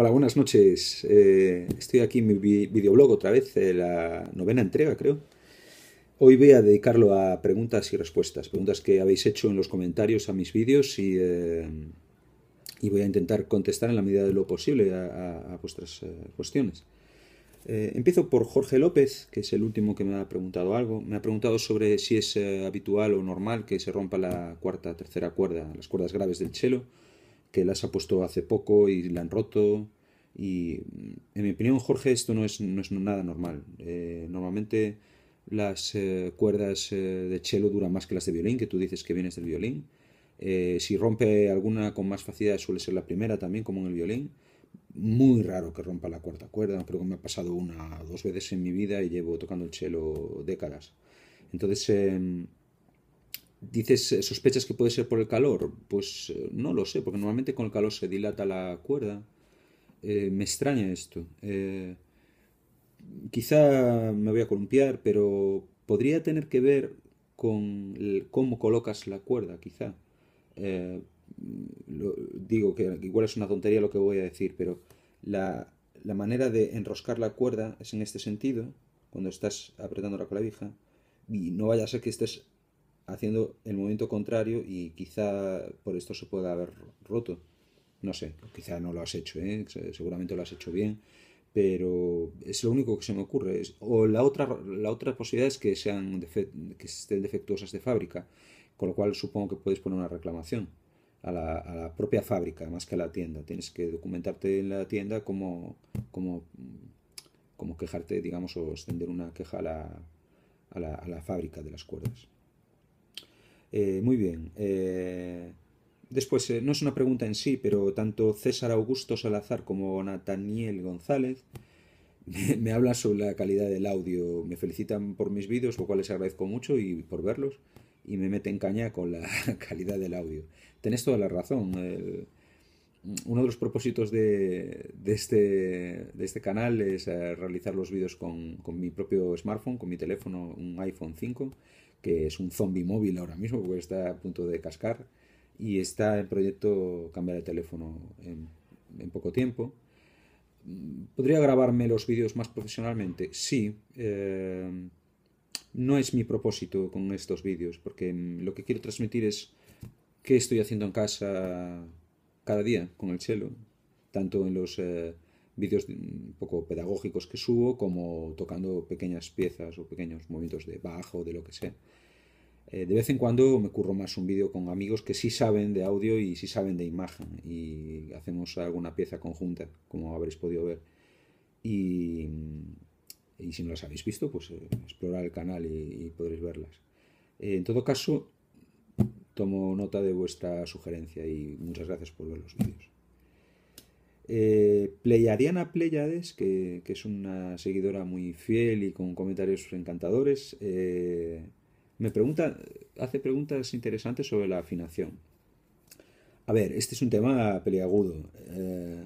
Hola, buenas noches. Eh, estoy aquí en mi videoblog otra vez, eh, la novena entrega creo. Hoy voy a dedicarlo a preguntas y respuestas, preguntas que habéis hecho en los comentarios a mis vídeos y, eh, voy a intentar contestar en la medida de lo posible a, vuestras cuestiones. empiezo por Jorge López, que es el último que me ha preguntado algo. Me ha preguntado sobre si es habitual o normal que se rompa la cuarta, tercera cuerda, las cuerdas graves del chelo que las ha puesto hace poco y la han roto. Y en mi opinión, Jorge, esto no es, no es nada normal. Eh, normalmente las eh, cuerdas eh, de cello duran más que las de violín, que tú dices que vienes del violín. si rompe alguna con más facilidad suele ser la primera también, como en el violín. Muy raro que rompa la cuarta cuerda, creo me ha pasado una o dos veces en mi vida y llevo tocando el cello décadas. Entonces, em, Dices, eh, ¿sospechas que puede ser por el calor? Pues eh, no lo sé, porque normalmente con el calor se dilata la cuerda. Eh, me extraña esto. quizá me voy a columpiar, pero podría tener que ver con cómo colocas la cuerda, quizá. digo que igual es una tontería lo que voy a decir, pero la, la manera de enroscar la cuerda es en este sentido, cuando estás apretando la clavija, y no vaya a ser que estés haciendo el movimiento contrario y quizá por esto se pueda haber roto. No sé, quizá no lo has hecho, ¿eh? seguramente lo has hecho bien, pero es lo único que se me ocurre. O la otra, la otra posibilidad es que, sean que estén defectuosas de fábrica, con lo cual supongo que puedes poner una reclamación a la, propia fábrica más que a la tienda. Tienes que documentarte en la tienda como, como, como quejarte, digamos, o extender una queja a la, a la fábrica de las cuerdas. Eh, muy bien. Eh, después, eh, no es una pregunta en sí, pero tanto César Augusto Salazar como Nathaniel González me, hablan sobre la calidad del audio. Me felicitan por mis vídeos, lo cual les agradezco mucho y por verlos. Y me meten caña con la calidad del audio. Tenés toda la razón. uno de los propósitos de, este, este, canal es realizar los vídeos con, con mi propio smartphone, con mi teléfono, un iPhone 5 que es un zombie móvil ahora mismo, porque está a punto de cascar, y está en proyecto cambiar el teléfono en, poco tiempo. ¿Podría grabarme los vídeos más profesionalmente? Sí. Eh, no es mi propósito con estos vídeos, porque lo que quiero transmitir es qué estoy haciendo en casa cada día con el chelo, tanto en los... Eh, vídeos mm, un poco pedagógicos que subo, como tocando pequeñas piezas o pequeños movimientos de bajo, de lo que sea. Eh, de vez en cuando me curro más un vídeo con amigos que sí saben de audio y sí saben de imagen y hacemos alguna pieza conjunta, como habréis podido ver. Y, mm, si no las habéis visto, pues eh, explorar el canal y, podréis verlas. Eh, en todo caso, tomo nota de vuestra sugerencia y muchas gracias por ver los vídeos. Eh, Pleiadiana Pleiades, que, es una seguidora muy fiel y con comentarios encantadores, eh, me pregunta, hace preguntas interesantes sobre la afinación. A ver, este es un tema peliagudo. Eh,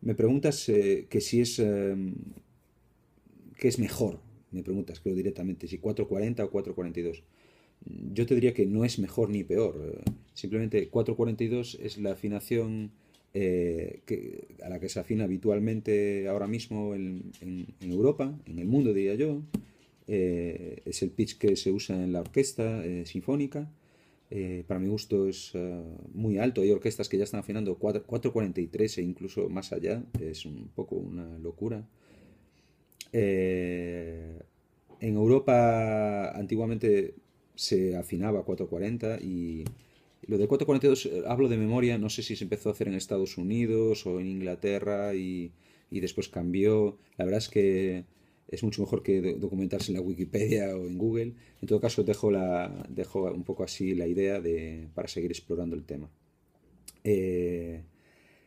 me preguntas que si es que es mejor. Me preguntas, creo directamente, si 440 o 442. Yo te diría que no es mejor ni peor. Simplemente 442 es la afinación eh, a la que se afina habitualmente ahora mismo en, Europa, en el mundo diría yo. Eh, es el pitch que se usa en la orquesta eh, sinfónica. para mi gusto es muy alto. Hay orquestas que ya están afinando 4.43 e incluso más allá. Es un poco una locura. en Europa antiguamente se afinaba 4.40 y lo del 442 eh, hablo de memoria, no sé si se empezó a hacer en Estados Unidos o en Inglaterra y, después cambió. La verdad es que es mucho mejor que documentarse en la Wikipedia o en Google. En todo caso, dejo, la, dejo un poco así la idea de, para seguir explorando el tema. Eh,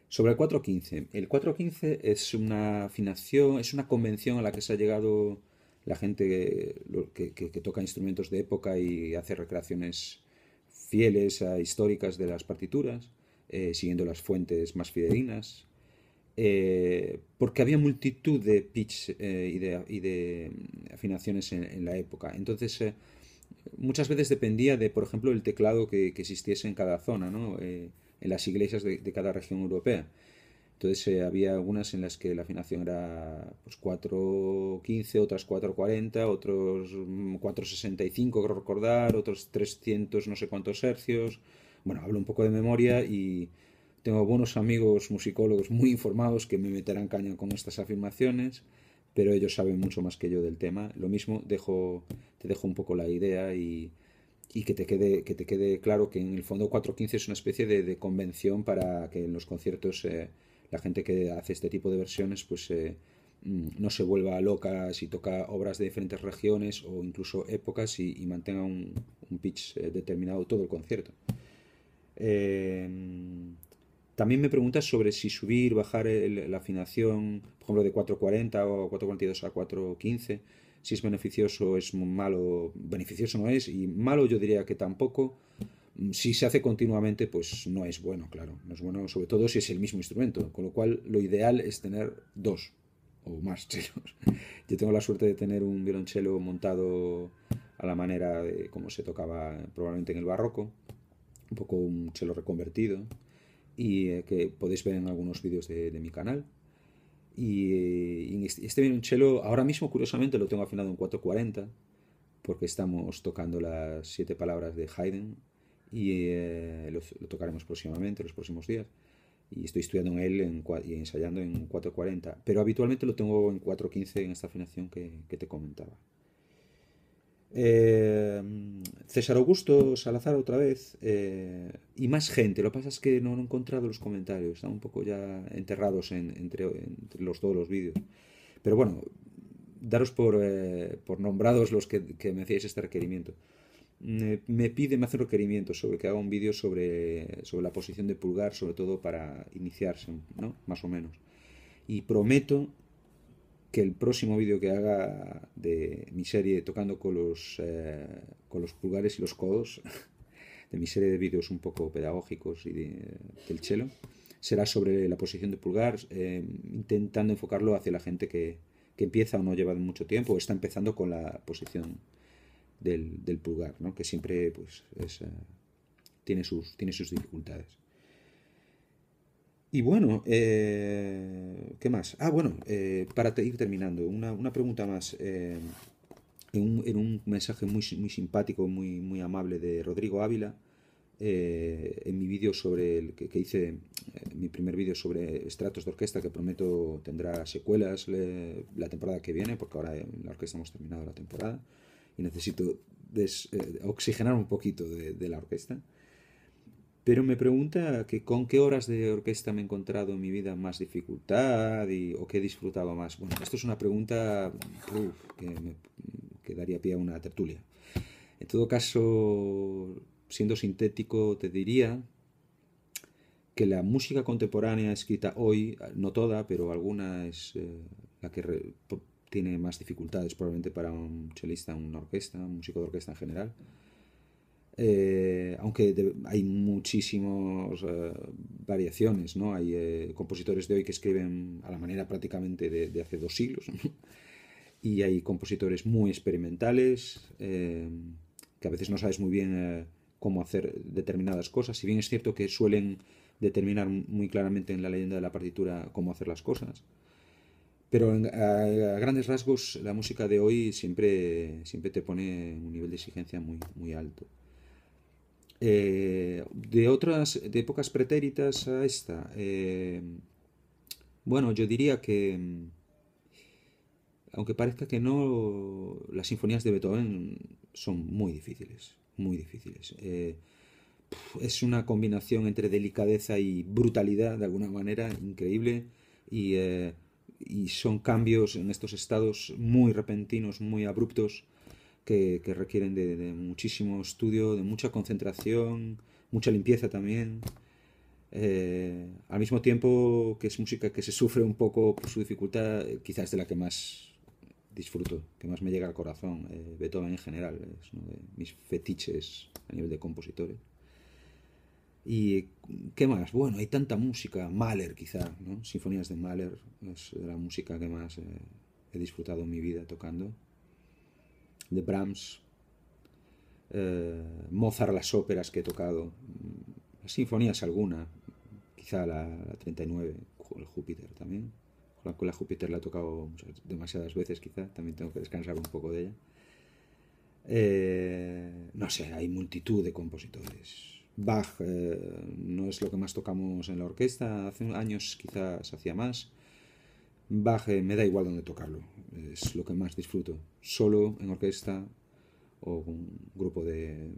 sobre el 415. El 415 es una afinación, es una convención a la que se ha llegado la gente que toca instrumentos de época y hace recreaciones fieles a históricas de las partituras, eh, siguiendo las fuentes más fidedignas, eh, porque había multitud de pitch eh, y, de, mm, afinaciones en, la época. Entonces, muchas veces dependía de, por ejemplo, el teclado que, existiese en cada zona, ¿no? en las iglesias de, de, cada región europea. Entonces eh, había algunas en las que la afinación era pues, 4.15, otras 4.40, otros 4.65, mm, creo recordar, otros 300 no sé cuántos hercios. Bueno, hablo un poco de memoria y tengo buenos amigos musicólogos muy informados que me meterán caña con estas afirmaciones, pero ellos saben mucho más que yo del tema. Lo mismo, dejo, te dejo un poco la idea y, que te quede que te quede claro que en el fondo 415 es una especie de, convención para que en los conciertos eh, la gente que hace este tipo de versiones pues eh, mm, no se vuelva loca si toca obras de diferentes regiones o incluso épocas y, mantenga un, pitch eh, determinado todo el concierto. Em, también me preguntas sobre si subir, bajar la afinación, por ejemplo, de 440 o 442 a 415, si es beneficioso, o es malo, beneficioso no es, y malo yo diría que tampoco si se hace continuamente, pues no es bueno, claro. No es bueno, sobre todo si es el mismo instrumento. Con lo cual, lo ideal es tener dos o más chelos. Yo tengo la suerte de tener un violonchelo montado a la manera de como se tocaba probablemente en el barroco, un poco un chelo reconvertido, y eh, que podéis ver en algunos vídeos de, mi canal. Y, eh, y este, este violonchelo, ahora mismo curiosamente lo tengo afinado en 440, porque estamos tocando las siete palabras de Haydn y eh, lo, tocaremos próximamente, los próximos días. Y estoy estudiando en él y ensayando en 4.40, pero habitualmente lo tengo en 4.15 en esta afinación que, que te comentaba. Eh, César Augusto Salazar otra vez eh, y más gente. Lo que pasa es que no, han he encontrado los comentarios, están un poco ya enterrados entre, los, todos los vídeos. Pero bueno, daros por, por nombrados los que, que me hacíais este requerimiento me, pide, me hace requerimientos sobre que haga un vídeo sobre, sobre la posición de pulgar, sobre todo para iniciarse, ¿no? Más o menos. Y prometo que el próximo vídeo que haga de mi serie tocando con los, eh, con los pulgares y los codos, de mi serie de vídeos un poco pedagógicos y de, del chelo, será sobre la posición de pulgar, eh, intentando enfocarlo hacia la gente que, que empieza o no lleva mucho tiempo, o está empezando con la posición del, pulgar, ¿no? que siempre pues, eh, tiene, sus, tiene sus dificultades. Y bueno, eh, ¿qué más? Ah, bueno, eh, para ir terminando, una, pregunta más. en, un, en, un, mensaje muy, simpático, muy, muy amable de Rodrigo Ávila, en mi vídeo sobre el que, que hice, mi primer vídeo sobre estratos de orquesta, que prometo tendrá secuelas la temporada que viene, porque ahora en la orquesta hemos terminado la temporada y necesito eh, oxigenar un poquito de, la orquesta. Pero me pregunta que con qué horas de orquesta me he encontrado en mi vida más dificultad y, o qué disfrutaba más. Bueno, esto es una pregunta que, me, daría pie a una tertulia. En todo caso, siendo sintético, te diría que la música contemporánea escrita hoy, no toda, pero alguna es eh, la que tiene más dificultades probablemente para un chelista, una orquesta, un músico de orquesta en general. Eh, aunque hay muchísimas eh, variaciones, ¿no? Hay eh, compositores de hoy que escriben a la manera prácticamente de, hace dos siglos, y hay compositores muy experimentales, que a veces no sabes muy bien cómo hacer determinadas cosas, si bien es cierto que suelen determinar muy claramente en la leyenda de la partitura cómo hacer las cosas. Pero a, grandes rasgos, la música de hoy siempre, siempre te pone un nivel de exigencia muy, muy alto. Eh, de otras, de épocas pretéritas a esta, eh, bueno, yo diría que, mm, aunque parezca que no, las sinfonías de Beethoven son muy difíciles, muy difíciles. Eh, es una combinación entre delicadeza y brutalidad, de alguna manera, increíble. Y y son cambios en estos estados muy repentinos, muy abruptos, que, requieren de, muchísimo estudio, de mucha concentración, mucha limpieza también. Eh, al mismo tiempo que es música que se sufre un poco por su dificultad, eh, quizás de la que más disfruto, que más me llega al corazón. Eh, Beethoven en general es uno de mis fetiches a nivel de compositores. ¿Y qué más? Bueno, hay tanta música, Mahler quizá, Sinfonías de Mahler, es la música que más eh, he disfrutado en mi vida tocando. De Brahms, eh, Mozart, las óperas que he tocado, las sinfonías alguna, quizá la, 39, el Júpiter también. La, la Júpiter la he tocado demasiadas veces quizá, también tengo que descansar un poco de ella. Eh, no sé, hay multitud de compositores Bach eh, no es lo que más tocamos en la orquesta, hace años quizás hacía más. Bach eh, me da igual donde tocarlo, es lo que más disfruto, solo en orquesta o un grupo de,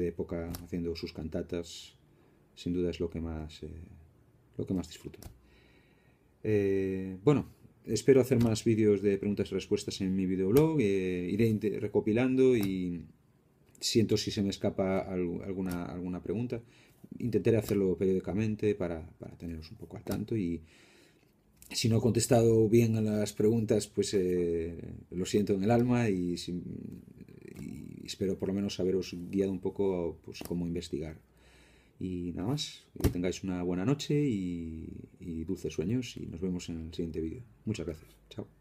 época haciendo sus cantatas, sin duda es lo que más, eh, lo que más disfruto. bueno, espero hacer más vídeos de preguntas y respuestas en mi videoblog, iré recopilando y siento si se me escapa alguna, alguna pregunta. Intentaré hacerlo periódicamente para, para teneros un poco al tanto y si no he contestado bien a las preguntas, pues eh, lo siento en el alma y, espero por lo menos haberos guiado un poco pues, cómo investigar. Y nada más, que tengáis una buena noche y, y dulces sueños y nos vemos en el siguiente vídeo. Muchas gracias. Chao.